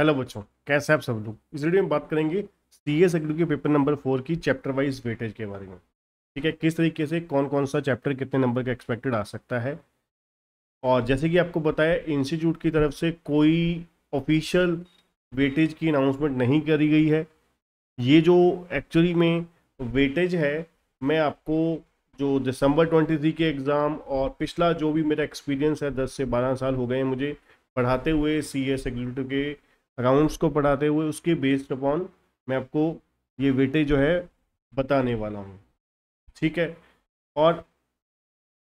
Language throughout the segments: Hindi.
हेलो बच्चों कैसे आप सब लोग इस वीडियो में बात करेंगे सी एस एग्रू के पेपर नंबर फोर की चैप्टर वाइज वेटेज के बारे में ठीक है किस तरीके से कौन कौन सा चैप्टर कितने नंबर का एक्सपेक्टेड आ सकता है और जैसे कि आपको बताया इंस्टीट्यूट की तरफ से कोई ऑफिशियल वेटेज की अनाउंसमेंट नहीं करी गई है ये जो एक्चुअली में वेटेज है मैं आपको जो दिसंबर ट्वेंटी के एग्ज़ाम और पिछला जो भी मेरा एक्सपीरियंस है दस से बारह साल हो गए मुझे पढ़ाते हुए सी एस के राउंड्स को पढ़ाते हुए उसके बेस्ड अपॉन मैं आपको ये वेटेज जो है बताने वाला हूँ ठीक है और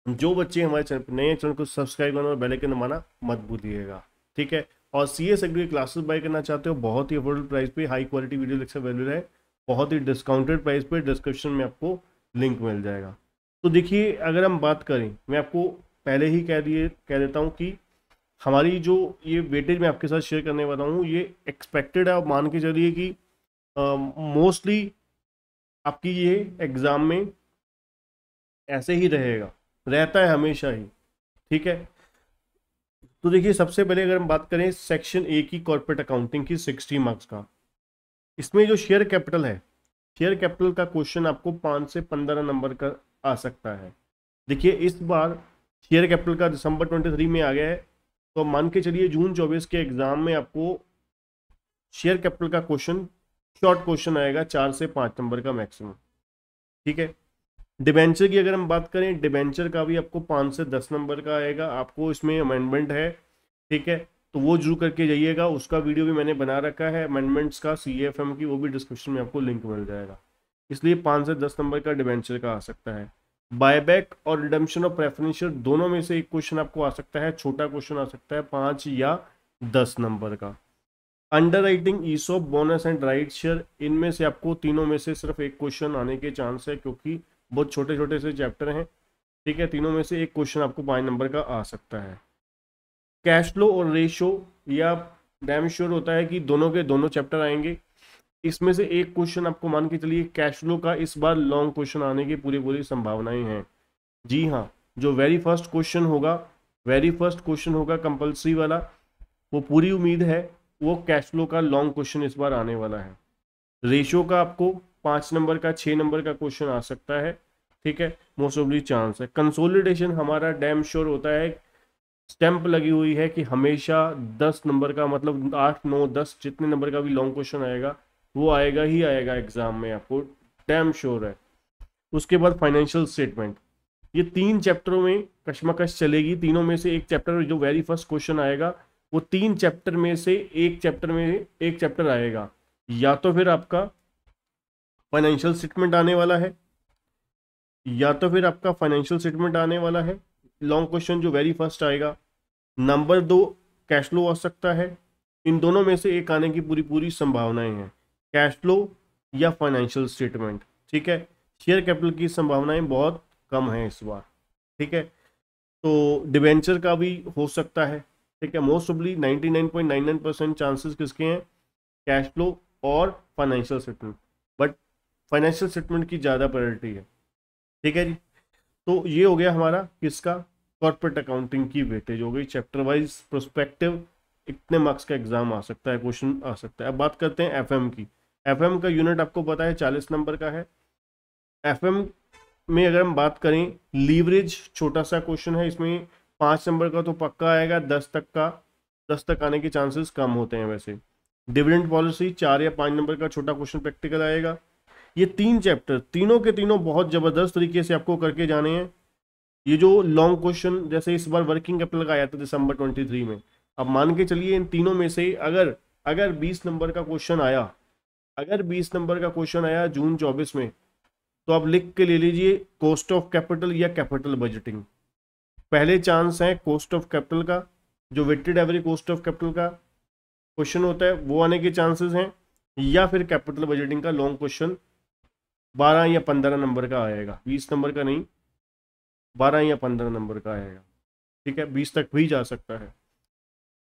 जो बच्चे हमारे चैनल पर नए चैनल को सब्सक्राइब करना और बेल आइकन दबाना मत भूलिएगा ठीक है और सी एस एग्री क्लासेस बाय करना चाहते हो बहुत ही अफोर्डेबल प्राइस पे high quality video lecture available है बहुत ही डिस्काउंटेड प्राइस पे डिस्क्रिप्शन में आपको लिंक मिल जाएगा तो देखिए अगर हम बात करें मैं आपको पहले ही कह दिए कह देता हूँ कि हमारी जो ये वेटेज मैं आपके साथ शेयर करने वाला हूँ ये एक्सपेक्टेड है आप मान के चलिए कि मोस्टली uh, आपकी ये एग्ज़ाम में ऐसे ही रहेगा रहता है हमेशा ही ठीक है तो देखिए सबसे पहले अगर हम बात करें सेक्शन ए की कॉर्पोरेट अकाउंटिंग की सिक्सटी मार्क्स का इसमें जो शेयर कैपिटल है शेयर कैपिटल का क्वेश्चन आपको पाँच से पंद्रह नंबर का आ सकता है देखिए इस बार शेयर कैपिटल का दिसंबर 23 में आ गया है तो मान के चलिए जून चौबीस के एग्जाम में आपको शेयर कैपिटल का क्वेश्चन शॉर्ट क्वेश्चन आएगा चार से पाँच नंबर का मैक्सिमम ठीक है डिबेंचर की अगर हम बात करें डिबेंचर का भी आपको पाँच से दस नंबर का आएगा आपको इसमें अमेंडमेंट है ठीक है तो वो जरूर करके जाइएगा उसका वीडियो भी मैंने बना रखा है अमेंडमेंट्स का सी एफ एम की वो भी डिस्क्रिप्शन में आपको लिंक मिल जाएगा इसलिए पाँच से दस नंबर का डिबेंचर का आ सकता है बायबैक और रिडम्शन ऑफ प्रेफरेंशियल दोनों में से एक क्वेश्चन आपको आ सकता है छोटा क्वेश्चन आ सकता है पाँच या दस नंबर का underwriting ESOP bonus and right share इनमें से आपको तीनों में से सिर्फ एक क्वेश्चन आने के चांस है क्योंकि बहुत छोटे छोटे से चैप्टर हैं ठीक है तीनों में से एक क्वेश्चन आपको पाँच नंबर का आ सकता है कैश फ्लो और रेशो या डैम श्योर होता है कि दोनों के दोनों चैप्टर आएंगे इसमें से एक क्वेश्चन आपको मान के चलिए कैश फ्लो का इस बार लॉन्ग क्वेश्चन आने की पूरी पूरी संभावनाएं हैं जी हाँ जो वेरी फर्स्ट क्वेश्चन होगा वेरी फर्स्ट क्वेश्चन होगा कंपल्सरी वाला वो पूरी उम्मीद है वो कैश फ्लो का लॉन्ग क्वेश्चन इस बार आने वाला है रेशो का आपको पाँच नंबर का छः नंबर का क्वेश्चन आ सकता है ठीक है मोस्ट ऑफली चांस है कंसोलिडेशन हमारा डैम श्योर होता है स्टैंप लगी हुई है कि हमेशा दस नंबर का मतलब आठ नौ दस जितने नंबर का भी लॉन्ग क्वेश्चन आएगा वो आएगा ही आएगा एग्ज़ाम में आपको डैम श्योर है उसके बाद फाइनेंशियल स्टेटमेंट ये तीन चैप्टरों में कशमकश चलेगी तीनों में से एक चैप्टर जो वेरी फर्स्ट क्वेश्चन आएगा वो तीन चैप्टर में से एक चैप्टर में एक चैप्टर आएगा या तो फिर आपका फाइनेंशियल स्टेटमेंट आने वाला है या तो फिर आपका फाइनेंशियल स्टेटमेंट आने वाला है लॉन्ग क्वेश्चन जो वेरी फर्स्ट आएगा नंबर दो कैश फ्लो आ सकता है इन दोनों में से एक आने की पूरी पूरी संभावनाएं हैं कैश फ्लो या फाइनेंशियल स्टेटमेंट ठीक है शेयर कैपिटल की संभावनाएं बहुत कम हैं इस बार ठीक है तो डिवेंचर का भी हो सकता है ठीक है मोस्ट नाइन 99.99 परसेंट चांसेस किसके हैं कैश फ्लो और financial statement but financial statement की ज़्यादा प्रायोरिटी है ठीक है जी तो ये हो गया हमारा किसका कॉर्पोरेट अकाउंटिंग की वेटेज हो गई चैप्टर वाइज प्रोस्पेक्टिव इतने मार्क्स का एग्जाम आ सकता है क्वेश्चन आ सकता है अब बात करते हैं एफएम की एफएम का यूनिट आपको पता है चालीस नंबर का है एफएम में अगर हम बात करें लीवरेज छोटा सा क्वेश्चन है इसमें पाँच नंबर का तो पक्का आएगा दस तक का दस तक आने के चांसेस कम होते हैं वैसे डिविडेंट पॉलिसी चार या पाँच नंबर का छोटा क्वेश्चन प्रैक्टिकल आएगा ये तीन चैप्टर तीनों के तीनों बहुत ज़बरदस्त तरीके से आपको करके जाने हैं ये जो लॉन्ग क्वेश्चन जैसे इस बार वर्किंग कैपिटल का आया था दिसंबर ट्वेंटी थ्री में अब मान के चलिए इन तीनों में से अगर अगर बीस नंबर का क्वेश्चन आया अगर 20 नंबर का क्वेश्चन आया जून 24 में तो आप लिख के ले लीजिए कॉस्ट ऑफ कैपिटल या कैपिटल बजटिंग पहले चांस है कॉस्ट ऑफ कैपिटल का जो weighted average cost of capital का क्वेश्चन होता है वो आने के चांसेस हैं या फिर कैपिटल बजटिंग का लॉन्ग क्वेश्चन 12 या 15 नंबर का आएगा 20 नंबर का नहीं 12 या 15 नंबर का आएगा ठीक है 20 तक भी जा सकता है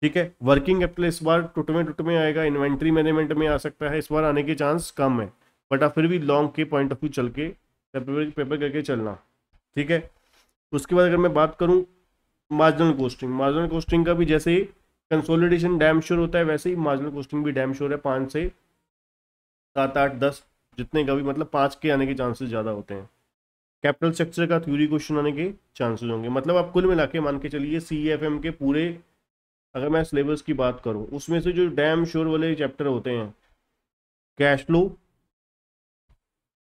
ठीक है वर्किंग कैपिटल इस बार टुटमे टुटमे आएगा इन्वेंट्री मैनेजमेंट में आ सकता है इस बार आने के चांस कम है बट आप फिर भी लॉन्ग के पॉइंट ऑफ व्यू चल के पेपर पेपर करके चलना ठीक है उसके बाद अगर मैं बात करूँ मार्जिनल कोस्टिंग मार्जिनल कोस्टिंग का भी जैसे ही कंसोलिडेशन डैम श्योर होता है वैसे ही मार्जिनल कोस्टिंग भी डैम श्योर है पाँच से सात आठ दस जितने का भी मतलब पाँच के आने के चांसेस ज़्यादा होते हैं कैपिटल स्ट्रक्चर का थ्योरी क्वेश्चन आने के चांसेस होंगे मतलब आप कुल मिला के मान के चलिए सी एफ एम के पूरे अगर मैं सिलेबस की बात करूं उसमें से जो डैम श्योर वाले चैप्टर होते हैं cash flow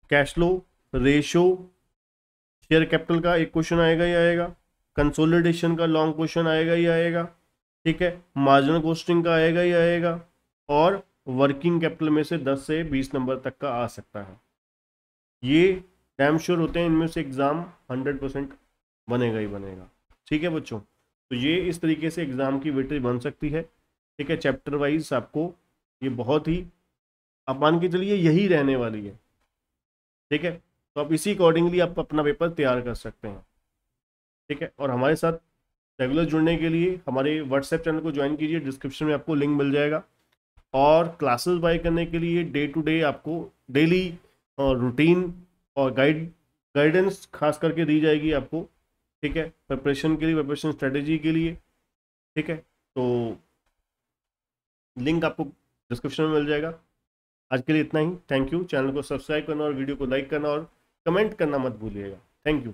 cash flow ratio share capital का एक क्वेश्चन आएगा ही आएगा कंसोलिडेशन का लॉन्ग क्वेश्चन आएगा ही आएगा ठीक है मार्जिनल कोस्टिंग का आएगा ही आएगा और वर्किंग कैपिटल में से 10 से 20 नंबर तक का आ सकता है ये डैम श्योर होते हैं इनमें से एग्ज़ाम 100 परसेंट बनेगा ही बनेगा ठीक है बच्चों तो ये इस तरीके से एग्ज़ाम की वेटेज बन सकती है ठीक है चैप्टर वाइज आपको ये बहुत ही आप मान के चलिए यही रहने वाली है ठीक है तो आप इसी अकॉर्डिंगली आप अपना पेपर तैयार कर सकते हैं ठीक है और हमारे साथ रेगुलर जुड़ने के लिए हमारे व्हाट्सएप चैनल को ज्वाइन कीजिए डिस्क्रिप्शन में आपको लिंक मिल जाएगा और क्लासेस बाय करने के लिए डे टू डे आपको डेली रूटीन और गाइड गाइडेंस खास करके दी जाएगी आपको ठीक है प्रिपरेशन के लिए प्रिपरेशन स्ट्रेटेजी के लिए ठीक है तो लिंक आपको डिस्क्रिप्शन में मिल जाएगा आज के लिए इतना ही थैंक यू चैनल को सब्सक्राइब करना और वीडियो को लाइक करना और कमेंट करना मत भूलिएगा थैंक यू